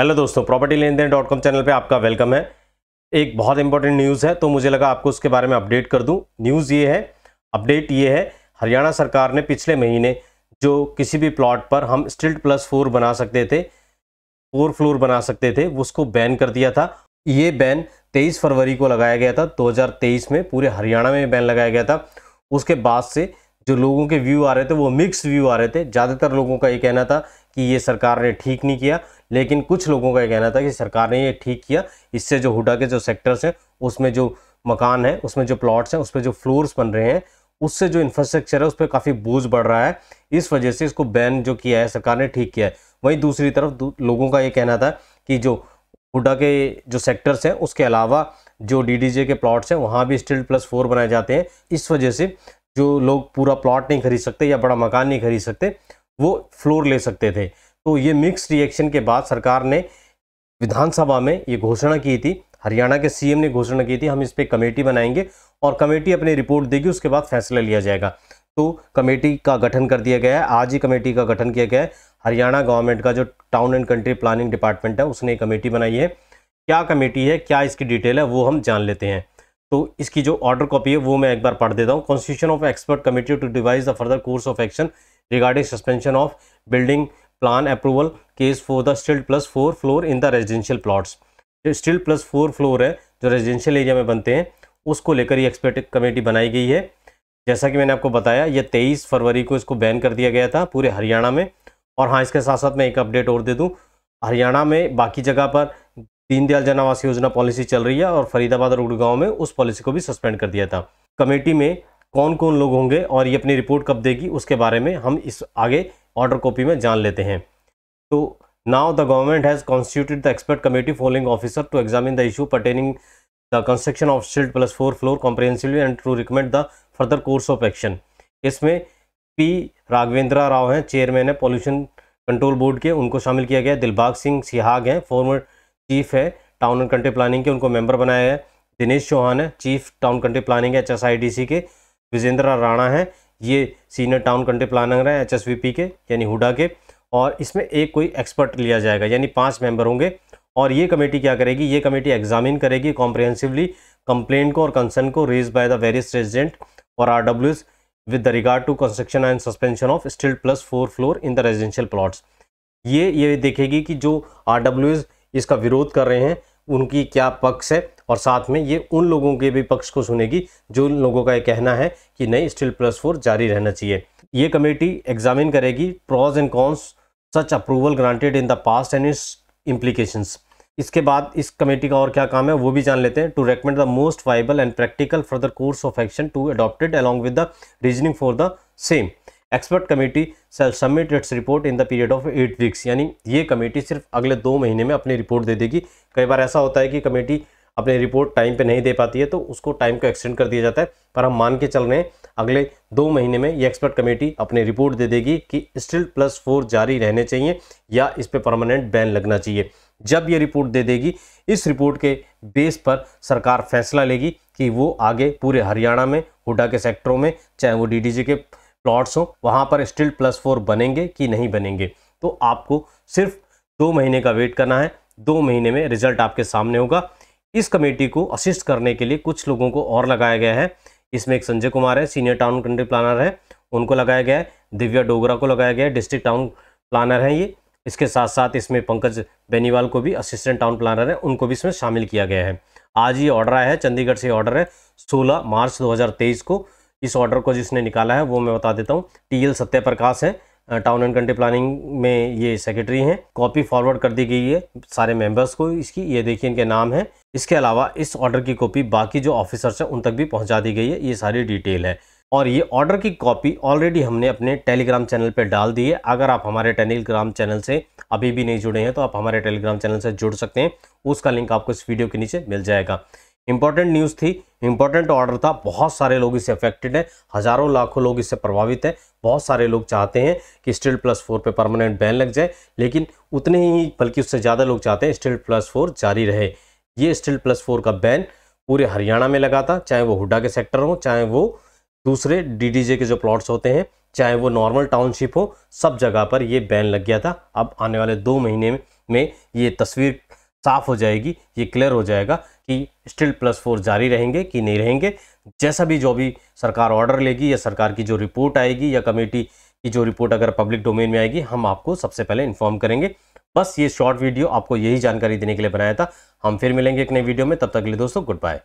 hello दोस्तों property लेन देन डॉट कॉम चैनल पे आपका वेलकम है एक बहुत इंपॉर्टेंट न्यूज़ है तो मुझे लगा आपको उसके बारे में अपडेट कर दूं न्यूज़ ये है अपडेट ये है हरियाणा सरकार ने पिछले महीने जो किसी भी प्लॉट पर हम स्टिल्ट प्लस फोर बना सकते थे फोर फ्लोर बना सकते थे उसको बैन कर दिया था ये बैन तेईस फरवरी को लगाया गया था दो में पूरे हरियाणा में बैन लगाया गया था उसके बाद से जो लोगों के व्यू आ रहे थे वो मिक्स व्यू आ रहे थे ज़्यादातर लोगों का ये कहना था कि ये सरकार ने ठीक नहीं किया लेकिन कुछ लोगों का ये कहना था कि सरकार ने ये ठीक किया इससे जो हुडा के जो सेक्टर्स हैं उसमें जो मकान है उसमें जो प्लॉट्स हैं उसमें जो फ्लोर्स बन रहे हैं उससे जो इंफ्रास्ट्रक्चर है उस पर काफ़ी बोझ बढ़ रहा है इस वजह से इसको बैन जो किया है सरकार ने ठीक किया है वहीं दूसरी तरफ लोगों का ये कहना था कि जो हुडा के जो सेक्टर्स हैं उसके अलावा जो डी के प्लॉट्स हैं वहाँ भी स्टिल प्लस फोर बनाए जाते हैं इस वजह से जो लोग पूरा प्लॉट नहीं खरीद सकते या बड़ा मकान नहीं खरीद सकते वो फ्लोर ले सकते थे तो ये मिक्स रिएक्शन के बाद सरकार ने विधानसभा में ये घोषणा की थी हरियाणा के सीएम ने घोषणा की थी हम इस पर कमेटी बनाएंगे और कमेटी अपनी रिपोर्ट देगी उसके बाद फैसला लिया जाएगा तो कमेटी का गठन कर दिया गया है आज ही कमेटी का गठन किया गया है हरियाणा गवर्नमेंट का जो town and country planning department है उसने कमेटी बनाई है क्या कमेटी है क्या इसकी डिटेल है वो हम जान लेते हैं तो इसकी जो ऑर्डर कॉपी है वो मैं एक बार पढ़ देता हूँ constitution of expert committee to devise the further course of action regarding suspension of building plan approval case for the stilt plus four floor in the residential plots जो स्टिल्ड प्लस फोर फ्लोर है जो residential area में बनते हैं उसको लेकर ये expert committee बनाई गई है जैसा कि मैंने आपको बताया यह तेईस फरवरी को इसको बैन कर दिया गया था पूरे हरियाणा में और हाँ इसके साथ साथ मैं एक अपडेट और दे दूँ हरियाणा में बाकी जगह पर दीनदयाल जन आवास योजना पॉलिसी चल रही है और फरीदाबाद और गुड़गांव में उस पॉलिसी को भी सस्पेंड कर दिया था कमेटी में कौन कौन लोग होंगे और ये अपनी रिपोर्ट कब देगी उसके बारे में हम इस आगे ऑर्डर कॉपी में जान लेते हैं तो now the government has constituted the expert committee following officer to examine the issue pertaining the construction of stilt plus four floor comprehensively and to recommend the further course of action इसमें P Raghavendra Rao हैं chairman है pollution control board के उनको शामिल किया गया दिलबाग सिंह सिहाग हैं former chief है टाउन एंड कंट्री प्लानिंग के उनको मेंबर बनाया है दिनेश चौहान है chief town country planning H S I D C के विजेंद्रा राणा हैं ये सीनियर टाउन कंट्री प्लानर हैं एच के यानी हुडा के और इसमें एक कोई एक्सपर्ट लिया जाएगा यानी पाँच मेंबर होंगे और ये कमेटी क्या करेगी ये कमेटी एग्जामिन करेगी कॉम्प्रिहेंसिवली कंप्लेंट को और कंसर्न को raise by the various resident और R W with the regard to construction and suspension of stilt plus four floor in the residential plots ये ये देखेगी कि जो आर इसका विरोध कर रहे हैं उनकी क्या पक्ष है और साथ में ये उन लोगों के भी पक्ष को सुनेगी जो उन लोगों का ये कहना है कि नहीं स्टिल प्लस फोर जारी रहना चाहिए ये कमेटी एग्जामिन करेगी pros and cons such approval granted in the past and its implications इसके बाद इस कमेटी का और क्या काम है वो भी जान लेते हैं to recommend the most viable and practical further course of action to adopted along with the reasoning for the same expert committee shall submit its report in the period of eight weeks यानी ये committee सिर्फ अगले दो महीने में अपनी report दे देगी कई बार ऐसा होता है कि कमेटी अपनी रिपोर्ट टाइम पे नहीं दे पाती है तो उसको टाइम को एक्सटेंड कर दिया जाता है पर हम मान के चल रहे हैं अगले दो महीने में ये एक्सपर्ट कमेटी अपनी रिपोर्ट दे देगी कि स्टिल प्लस फोर जारी रहने चाहिए या इस पर परमानेंट बैन लगना चाहिए जब ये रिपोर्ट दे देगी इस रिपोर्ट के बेस पर सरकार फैसला लेगी कि वो आगे पूरे हरियाणा में हुडा के सेक्टरों में चाहे वो डी के प्लॉट्स हो वहाँ पर स्टिल प्लस फोर बनेंगे कि नहीं बनेंगे तो आपको सिर्फ दो महीने का वेट करना है दो महीने में रिजल्ट आपके सामने होगा इस कमेटी को असिस्ट करने के लिए कुछ लोगों को और लगाया गया है इसमें एक संजय कुमार है सीनियर टाउन कंट्री प्लानर है उनको लगाया गया है दिव्या डोगरा को लगाया गया है डिस्ट्रिक्ट टाउन प्लानर हैं ये इसके साथ साथ इसमें पंकज बेनीवाल को भी असिस्टेंट टाउन प्लानर है उनको भी इसमें शामिल किया गया है आज ये ऑर्डर आया है चंडीगढ़ से ऑर्डर है 16 मार्च 2023 को इस ऑर्डर को जिसने निकाला है वो मैं बता देता हूँ टी एल सत्य प्रकाश है टाउन एंड कंट्री प्लानिंग में ये सेक्रेटरी हैं कॉपी फॉरवर्ड कर दी गई है सारे मेंबर्स को इसकी ये देखिए इनके नाम है इसके अलावा इस ऑर्डर की कॉपी बाकी जो ऑफिसर्स हैं उन तक भी पहुँचा दी गई है ये सारी डिटेल है और ये ऑर्डर की कॉपी ऑलरेडी हमने अपने टेलीग्राम चैनल पर डाल दी है अगर आप हमारे टेलीग्राम चैनल से अभी भी नहीं जुड़े हैं तो आप हमारे टेलीग्राम चैनल से जुड़ सकते हैं उसका लिंक आपको इस वीडियो के नीचे मिल जाएगा इंपॉर्टेंट न्यूज़ थी इंपॉर्टेंट ऑर्डर था बहुत सारे लोग इससे अफेक्टेड हैं हज़ारों लाखों लोग इससे प्रभावित हैं बहुत सारे लोग चाहते हैं कि स्टील प्लस फोर पे परमानेंट बैन लग जाए लेकिन उतने ही बल्कि उससे ज़्यादा लोग चाहते हैं स्टील प्लस फोर जारी रहे ये स्टील प्लस फोर का बैन पूरे हरियाणा में लगा था चाहे वो हुडा के सेक्टर हो चाहे वो दूसरे डी के जो प्लॉट्स होते हैं चाहे वो नॉर्मल टाउनशिप हो सब जगह पर ये बैन लग गया था अब आने वाले दो महीने में ये तस्वीर साफ हो जाएगी ये क्लियर हो जाएगा कि स्टिल प्लस फोर जारी रहेंगे कि नहीं रहेंगे जैसा भी जो भी सरकार ऑर्डर लेगी या सरकार की जो रिपोर्ट आएगी या कमेटी की जो रिपोर्ट अगर पब्लिक डोमेन में आएगी हम आपको सबसे पहले इन्फॉर्म करेंगे बस ये शॉर्ट वीडियो आपको यही जानकारी देने के लिए बनाया था हम फिर मिलेंगे एक नई वीडियो में तब तक के लिए दोस्तों गुड बाय